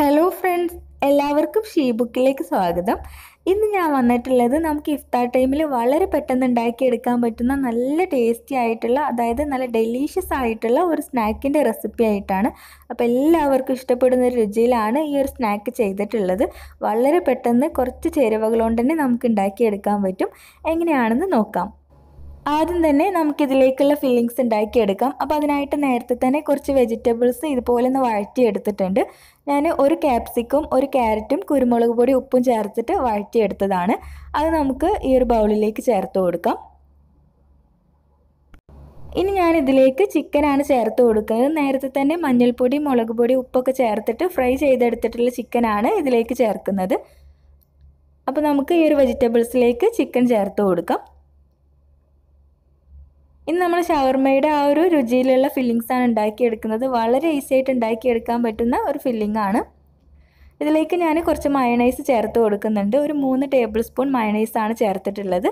hello friends എല്ലാവർക്കും ഷീ ബുക്കിലേക്ക് സ്വാഗതം ഇന്ന് ഞാൻ വന്നിട്ടുള്ളത് നമുക്ക് ഇഫ്താർ ടൈമിൽ വളരെ പെട്ടെന്ന് ഉണ്ടാക്കിയെടുക്കാൻ പറ്റുന്ന നല്ല ടേസ്റ്റി ആയിട്ടുള്ള അതായത് നല്ല ഡെലീഷ്യസ് ആയിട്ടുള്ള ഒരു സ്നാക്കിൻ്റെ റെസിപ്പി ആയിട്ടാണ് അപ്പോൾ എല്ലാവർക്കും ഇഷ്ടപ്പെടുന്ന ഒരു രുചിയിലാണ് ഈ ഒരു സ്നാക്ക് ചെയ്തിട്ടുള്ളത് വളരെ പെട്ടെന്ന് കുറച്ച് ചേരുവകളുണ്ടന്നെ നമുക്ക് ഉണ്ടാക്കിയെടുക്കാൻ പറ്റും എങ്ങനെയാണെന്ന് നോക്കാം ആദ്യം തന്നെ നമുക്കിതിലേക്കുള്ള ഫില്ലിങ്സ് ഉണ്ടാക്കിയെടുക്കാം അപ്പോൾ അതിനായിട്ട് നേരത്തെ തന്നെ കുറച്ച് വെജിറ്റബിൾസ് ഇതുപോലെ ഒന്ന് വഴറ്റിയെടുത്തിട്ടുണ്ട് ഞാൻ ഒരു ക്യാപ്സിക്കും ഒരു ക്യാരറ്റും കുരുമുളക് പൊടി ഉപ്പും ചേർത്തിട്ട് വഴറ്റിയെടുത്തതാണ് അത് നമുക്ക് ഈ ഒരു ബൗളിലേക്ക് ചേർത്ത് കൊടുക്കാം ഇനി ഞാൻ ഇതിലേക്ക് ചിക്കനാണ് ചേർത്ത് കൊടുക്കുന്നത് നേരത്തെ തന്നെ മഞ്ഞൾപ്പൊടി മുളക് പൊടി ഉപ്പൊക്കെ ചേർത്തിട്ട് ഫ്രൈ ചെയ്തെടുത്തിട്ടുള്ള ചിക്കനാണ് ഇതിലേക്ക് ചേർക്കുന്നത് അപ്പോൾ നമുക്ക് ഈ ഒരു വെജിറ്റബിൾസിലേക്ക് ചിക്കൻ ചേർത്ത് കൊടുക്കാം ഇന്ന് നമ്മൾ ഷവർമയുടെ ആ ഒരു രുചിയിലുള്ള ഫില്ലിങ്സാണ് ഉണ്ടാക്കിയെടുക്കുന്നത് വളരെ ഈസി ആയിട്ട് ഉണ്ടാക്കിയെടുക്കാൻ പറ്റുന്ന ഒരു ഫില്ലിംഗ് ആണ് ഇതിലേക്ക് ഞാൻ കുറച്ച് മയണൈസ് ചേർത്ത് കൊടുക്കുന്നുണ്ട് ഒരു മൂന്ന് ടേബിൾ സ്പൂൺ മയണൈസാണ് ചേർത്തിട്ടുള്ളത്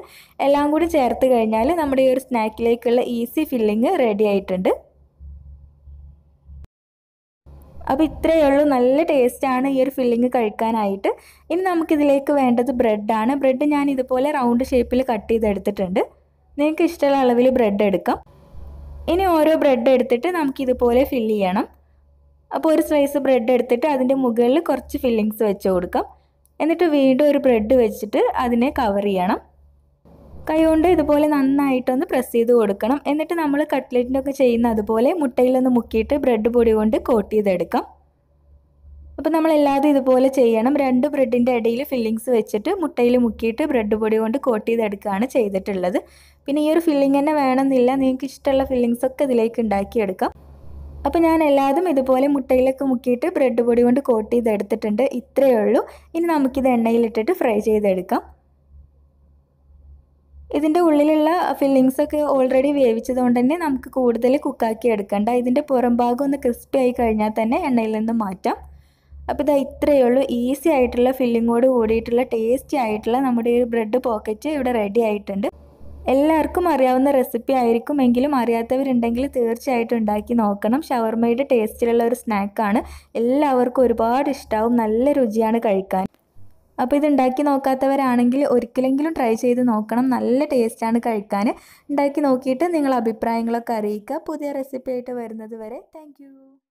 എല്ലാം കൂടി ചേർത്ത് കഴിഞ്ഞാൽ നമ്മുടെ ഈ ഒരു സ്നാക്കിലേക്കുള്ള ഈസി ഫില്ലിങ് റെഡി ആയിട്ടുണ്ട് അപ്പോൾ ഇത്രയേ ഉള്ളൂ നല്ല ടേസ്റ്റാണ് ഈ ഒരു ഫില്ലിങ് കഴിക്കാനായിട്ട് ഇനി നമുക്കിതിലേക്ക് വേണ്ടത് ബ്രെഡാണ് ബ്രെഡ് ഞാൻ ഇതുപോലെ റൗണ്ട് ഷേപ്പിൽ കട്ട് ചെയ്തെടുത്തിട്ടുണ്ട് നിങ്ങൾക്ക് ഇഷ്ടമുള്ള അളവിൽ ബ്രെഡ് എടുക്കാം ഇനി ഓരോ ബ്രെഡ് എടുത്തിട്ട് നമുക്കിതുപോലെ ഫില്ല് ചെയ്യണം അപ്പോൾ ഒരു സ്ലൈസ് ബ്രെഡ് എടുത്തിട്ട് അതിൻ്റെ മുകളിൽ കുറച്ച് ഫില്ലിങ്സ് വെച്ച് കൊടുക്കാം എന്നിട്ട് വീണ്ടും ഒരു ബ്രെഡ് വെച്ചിട്ട് അതിനെ കവർ ചെയ്യണം കൊണ്ട് ഇതുപോലെ നന്നായിട്ടൊന്ന് പ്രസ് ചെയ്ത് കൊടുക്കണം എന്നിട്ട് നമ്മൾ ഒക്കെ ചെയ്യുന്ന അതുപോലെ മുട്ടയിലൊന്ന് മുക്കിയിട്ട് ബ്രെഡ് പൊടി കൊണ്ട് കോട്ട് ചെയ്തെടുക്കാം അപ്പോൾ നമ്മൾ നമ്മളെല്ലാതും ഇതുപോലെ ചെയ്യണം രണ്ട് ബ്രെഡിൻ്റെ ഇടയിൽ ഫില്ലിങ്സ് വെച്ചിട്ട് മുട്ടയിൽ മുക്കിയിട്ട് ബ്രെഡ് പൊടി കൊണ്ട് കോട്ട് ചെയ്തെടുക്കുകയാണ് ചെയ്തിട്ടുള്ളത് പിന്നെ ഈ ഒരു ഫില്ലിംഗ് തന്നെ വേണമെന്നില്ല നിങ്ങൾക്ക് ഇഷ്ടമുള്ള ഫില്ലിങ്സ് ഒക്കെ ഇതിലേക്ക് ഉണ്ടാക്കിയെടുക്കാം അപ്പോൾ ഞാൻ എല്ലാതും ഇതുപോലെ മുട്ടയിലൊക്കെ മുക്കിയിട്ട് ബ്രെഡ് പൊടി കൊണ്ട് കോട്ട് ചെയ്തെടുത്തിട്ടുണ്ട് ഇത്രയേ ഉള്ളൂ ഇനി നമുക്കിത് എണ്ണയിലിട്ടിട്ട് ഫ്രൈ ചെയ്തെടുക്കാം ഇതിൻ്റെ ഉള്ളിലുള്ള ഫില്ലിങ്സൊക്കെ ഓൾറെഡി വേവിച്ചതുകൊണ്ട് തന്നെ നമുക്ക് കൂടുതൽ കുക്കാക്കി എടുക്കണ്ട ഇതിൻ്റെ പുറം ഭാഗം ഒന്ന് ക്രിസ്പി ആയി കഴിഞ്ഞാൽ തന്നെ എണ്ണയിൽ നിന്ന് മാറ്റാം അപ്പോൾ ഇതാ ഇത്രയേ ഉള്ളൂ ഈസി ആയിട്ടുള്ള ഫില്ലിങ്ങോട് കൂടിയിട്ടുള്ള ടേസ്റ്റി ആയിട്ടുള്ള നമ്മുടെ ഈ ബ്രെഡ് പോക്കറ്റ് ഇവിടെ റെഡി ആയിട്ടുണ്ട് എല്ലാവർക്കും അറിയാവുന്ന റെസിപ്പി ആയിരിക്കും എങ്കിലും അറിയാത്തവരുണ്ടെങ്കിൽ തീർച്ചയായിട്ടും ഉണ്ടാക്കി നോക്കണം ഷവർമയുടെ ടേസ്റ്റിലുള്ള ഒരു സ്നാക്കാണ് എല്ലാവർക്കും ഒരുപാട് ഇഷ്ടമാവും നല്ല രുചിയാണ് കഴിക്കാൻ അപ്പോൾ ഇതുണ്ടാക്കി നോക്കാത്തവരാണെങ്കിൽ ഒരിക്കലെങ്കിലും ട്രൈ ചെയ്ത് നോക്കണം നല്ല ടേസ്റ്റാണ് കഴിക്കാൻ ഉണ്ടാക്കി നോക്കിയിട്ട് നിങ്ങൾ അഭിപ്രായങ്ങളൊക്കെ അറിയിക്കുക പുതിയ റെസിപ്പി ആയിട്ട് വരുന്നത് വരെ താങ്ക്